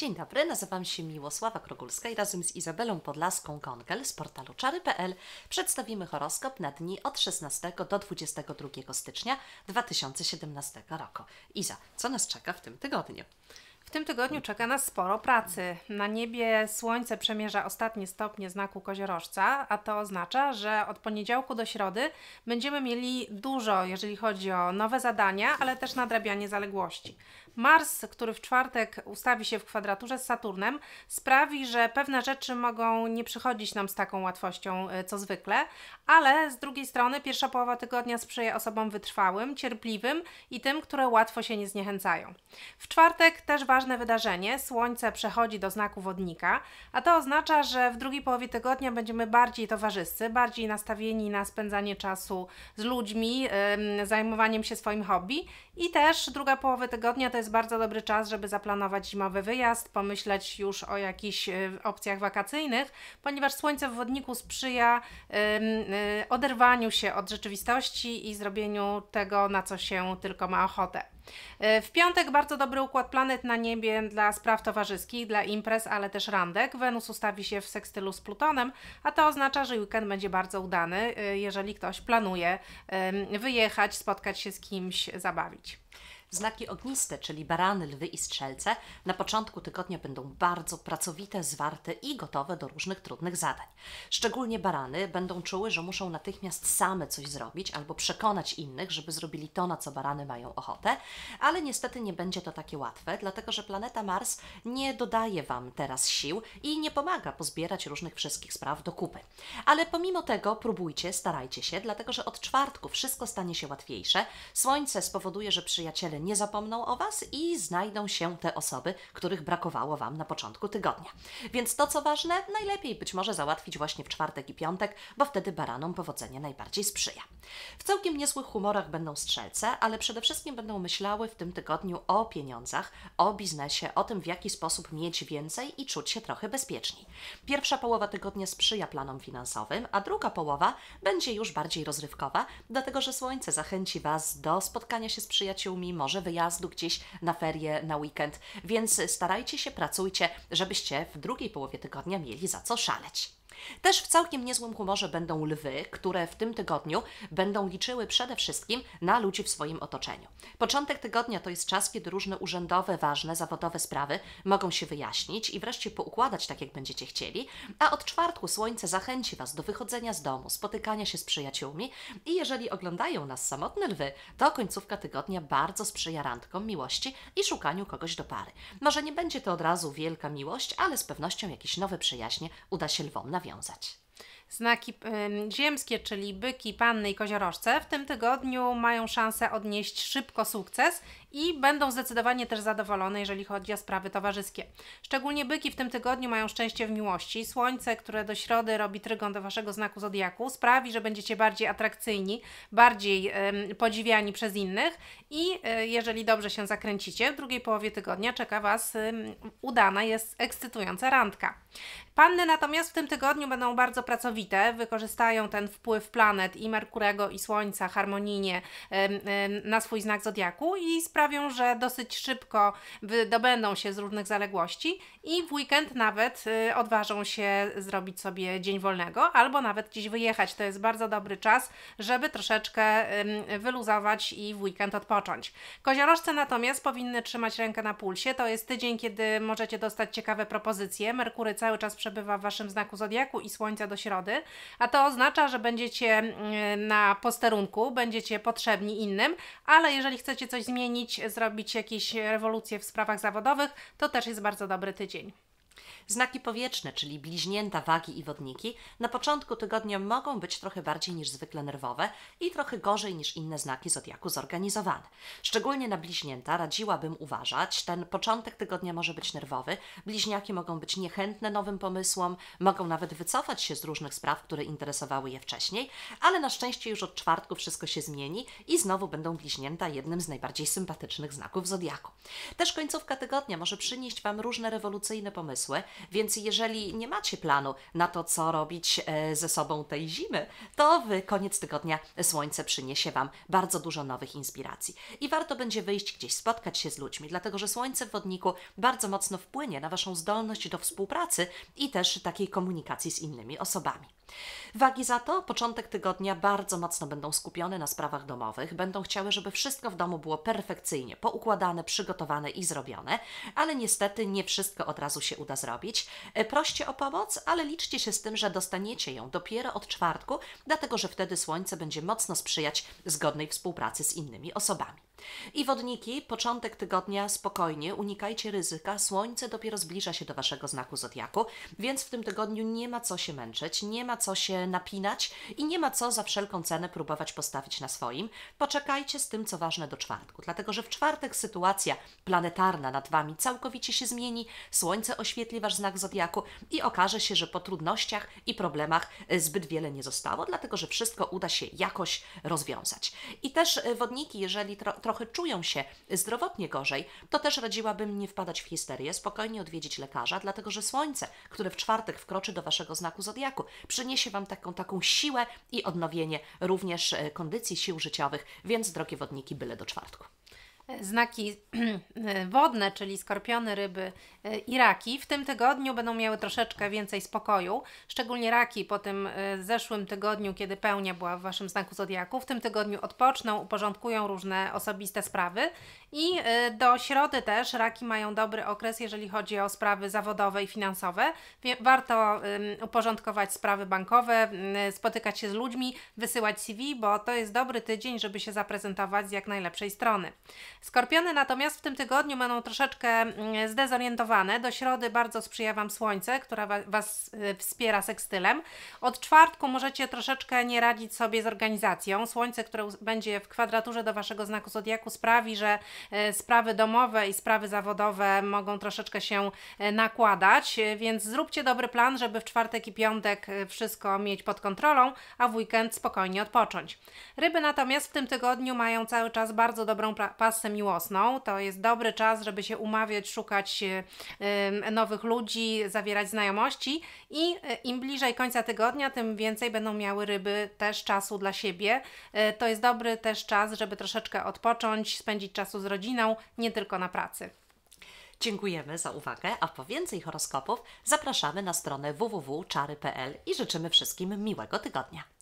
Dzień dobry, nazywam się Miłosława Krogulska i razem z Izabelą Podlaską-Gonkel z portalu czary.pl przedstawimy horoskop na dni od 16 do 22 stycznia 2017 roku. Iza, co nas czeka w tym tygodniu? W tym tygodniu czeka nas sporo pracy. Na niebie słońce przemierza ostatnie stopnie znaku koziorożca, a to oznacza, że od poniedziałku do środy będziemy mieli dużo, jeżeli chodzi o nowe zadania, ale też nadrabianie zaległości. Mars, który w czwartek ustawi się w kwadraturze z Saturnem, sprawi, że pewne rzeczy mogą nie przychodzić nam z taką łatwością e, co zwykle, ale z drugiej strony pierwsza połowa tygodnia sprzyja osobom wytrwałym, cierpliwym i tym, które łatwo się nie zniechęcają. W czwartek też ważne wydarzenie, Słońce przechodzi do znaku wodnika, a to oznacza, że w drugiej połowie tygodnia będziemy bardziej towarzyscy, bardziej nastawieni na spędzanie czasu z ludźmi, zajmowaniem się swoim hobby i też druga połowa tygodnia to jest bardzo dobry czas, żeby zaplanować zimowy wyjazd, pomyśleć już o jakichś e, opcjach wakacyjnych, ponieważ słońce w wodniku sprzyja e, oderwaniu się od rzeczywistości i zrobieniu tego, na co się tylko ma ochotę. E, w piątek bardzo dobry układ planet na niebie dla spraw towarzyskich, dla imprez, ale też randek. Wenus ustawi się w sekstylu z Plutonem, a to oznacza, że weekend będzie bardzo udany, jeżeli ktoś planuje wyjechać, spotkać się z kimś, zabawić. Znaki ogniste, czyli barany, lwy i strzelce, na początku tygodnia będą bardzo pracowite, zwarte i gotowe do różnych trudnych zadań. Szczególnie barany będą czuły, że muszą natychmiast same coś zrobić albo przekonać innych, żeby zrobili to, na co barany mają ochotę, ale niestety nie będzie to takie łatwe, dlatego że planeta Mars nie dodaje Wam teraz sił i nie pomaga pozbierać różnych wszystkich spraw do kupy. Ale pomimo tego próbujcie, starajcie się, dlatego że od czwartku wszystko stanie się łatwiejsze. Słońce spowoduje, że przyjaciele nie zapomną o Was i znajdą się te osoby, których brakowało Wam na początku tygodnia. Więc to, co ważne, najlepiej być może załatwić właśnie w czwartek i piątek, bo wtedy baranom powodzenie najbardziej sprzyja. W całkiem niezłych humorach będą strzelce, ale przede wszystkim będą myślały w tym tygodniu o pieniądzach, o biznesie, o tym, w jaki sposób mieć więcej i czuć się trochę bezpieczniej. Pierwsza połowa tygodnia sprzyja planom finansowym, a druga połowa będzie już bardziej rozrywkowa, dlatego że słońce zachęci Was do spotkania się z przyjaciółmi, może może wyjazdu gdzieś na ferie, na weekend. Więc starajcie się, pracujcie, żebyście w drugiej połowie tygodnia mieli za co szaleć. Też w całkiem niezłym humorze będą lwy, które w tym tygodniu będą liczyły przede wszystkim na ludzi w swoim otoczeniu. Początek tygodnia to jest czas, kiedy różne urzędowe, ważne, zawodowe sprawy mogą się wyjaśnić i wreszcie poukładać tak, jak będziecie chcieli, a od czwartku słońce zachęci Was do wychodzenia z domu, spotykania się z przyjaciółmi i jeżeli oglądają nas samotne lwy, to końcówka tygodnia bardzo sprzyja randkom, miłości i szukaniu kogoś do pary. Może nie będzie to od razu wielka miłość, ale z pewnością jakieś nowe przyjaźnie uda się lwom nawiązać nawiązać. Znaki ziemskie, czyli byki, panny i koziorożce, w tym tygodniu mają szansę odnieść szybko sukces i będą zdecydowanie też zadowolone, jeżeli chodzi o sprawy towarzyskie. Szczególnie byki w tym tygodniu mają szczęście w miłości. Słońce, które do środy robi trygon do Waszego znaku zodiaku, sprawi, że będziecie bardziej atrakcyjni, bardziej y, podziwiani przez innych i y, jeżeli dobrze się zakręcicie, w drugiej połowie tygodnia czeka Was y, udana, jest ekscytująca randka. Panny natomiast w tym tygodniu będą bardzo pracowite, wykorzystają ten wpływ planet i Merkurego i Słońca harmonijnie na swój znak zodiaku i sprawią, sprawią, że dosyć szybko wydobędą się z różnych zaległości i w weekend nawet y, odważą się zrobić sobie dzień wolnego albo nawet gdzieś wyjechać. To jest bardzo dobry czas, żeby troszeczkę wyluzować i w weekend odpocząć. Koziorożce natomiast powinny trzymać rękę na pulsie. To jest tydzień, kiedy możecie dostać ciekawe propozycje. Merkury cały czas przebywa w waszym znaku zodiaku i słońca do środy, a to oznacza, że będziecie y, na posterunku, będziecie potrzebni innym, ale jeżeli chcecie coś zmienić, zmienić, zrobić jakieś rewolucje w sprawach zawodowych, to też jest bardzo dobry tydzień. Znaki powietrzne, czyli bliźnięta, wagi i wodniki, na początku tygodnia mogą być trochę bardziej niż zwykle nerwowe i trochę gorzej niż inne znaki zodiaku zorganizowane. Szczególnie na bliźnięta radziłabym uważać. Ten początek tygodnia może być nerwowy. Bliźniaki mogą być niechętne nowym pomysłom, mogą nawet wycofać się z różnych spraw, które interesowały je wcześniej, ale na szczęście już od czwartku wszystko się zmieni i znowu będą bliźnięta jednym z najbardziej sympatycznych znaków zodiaku. Też końcówka tygodnia może przynieść Wam różne rewolucyjne pomysły. Więc jeżeli nie macie planu na to, co robić e, ze sobą tej zimy, to w koniec tygodnia słońce przyniesie Wam bardzo dużo nowych inspiracji. I warto będzie wyjść gdzieś, spotkać się z ludźmi, dlatego że słońce w wodniku bardzo mocno wpłynie na Waszą zdolność do współpracy i też takiej komunikacji z innymi osobami. Wagi za to początek tygodnia bardzo mocno będą skupione na sprawach domowych, będą chciały, żeby wszystko w domu było perfekcyjnie poukładane, przygotowane i zrobione, ale niestety nie wszystko od razu się uda zrobić. E, proście o pomoc, ale liczcie się z tym, że dostaniecie ją dopiero od czwartku, dlatego że wtedy słońce będzie mocno sprzyjać zgodnej współpracy z innymi osobami. I wodniki, początek tygodnia spokojnie, unikajcie ryzyka. Słońce dopiero zbliża się do waszego znaku zodiaku, więc w tym tygodniu nie ma co się męczyć, nie ma co się napinać i nie ma co za wszelką cenę próbować postawić na swoim. Poczekajcie z tym, co ważne do czwartku, dlatego że w czwartek sytuacja planetarna nad wami całkowicie się zmieni, słońce oświetli wasz znak zodiaku i okaże się, że po trudnościach i problemach e, zbyt wiele nie zostało, dlatego że wszystko uda się jakoś rozwiązać. I też e, wodniki, jeżeli trochę trochę czują się zdrowotnie gorzej, to też radziłabym nie wpadać w histerię, spokojnie odwiedzić lekarza, dlatego że słońce, które w czwartek wkroczy do Waszego znaku zodiaku, przyniesie Wam taką, taką siłę i odnowienie również e, kondycji sił życiowych, więc drogie wodniki, byle do czwartku znaki wodne, czyli skorpiony, ryby e, i raki, w tym tygodniu będą miały troszeczkę więcej spokoju, szczególnie raki po tym e, zeszłym tygodniu, kiedy pełnia była w Waszym znaku zodiaku. W tym tygodniu odpoczną, uporządkują różne osobiste sprawy i e, do środy też raki mają dobry okres, jeżeli chodzi o sprawy zawodowe i finansowe. Warto uporządkować sprawy bankowe, spotykać się z ludźmi, wysyłać CV, bo to jest dobry tydzień, żeby się zaprezentować z jak najlepszej strony. Skorpiony natomiast w tym tygodniu będą troszeczkę mm, zdezorientowane. Do środy bardzo sprzyja Wam słońce, które Was y, wspiera sekstylem. Od czwartku możecie troszeczkę nie radzić sobie z organizacją. Słońce, które będzie w kwadraturze do Waszego znaku zodiaku sprawi, że y, sprawy domowe i sprawy zawodowe mogą troszeczkę się y, nakładać, więc zróbcie dobry plan, żeby w czwartek i piątek wszystko mieć pod kontrolą, a w weekend spokojnie odpocząć. Ryby natomiast w tym tygodniu mają cały czas bardzo dobrą pasę miłosną. To jest dobry czas, żeby się umawiać, szukać e, nowych ludzi, zawierać znajomości i e, im bliżej końca tygodnia, tym więcej będą miały ryby też czasu dla siebie. E, to jest dobry też czas, żeby troszeczkę odpocząć, spędzić czasu z rodziną, nie tylko na pracy. Dziękujemy za uwagę, a po więcej horoskopów zapraszamy na stronę www.czary.pl i życzymy wszystkim miłego tygodnia.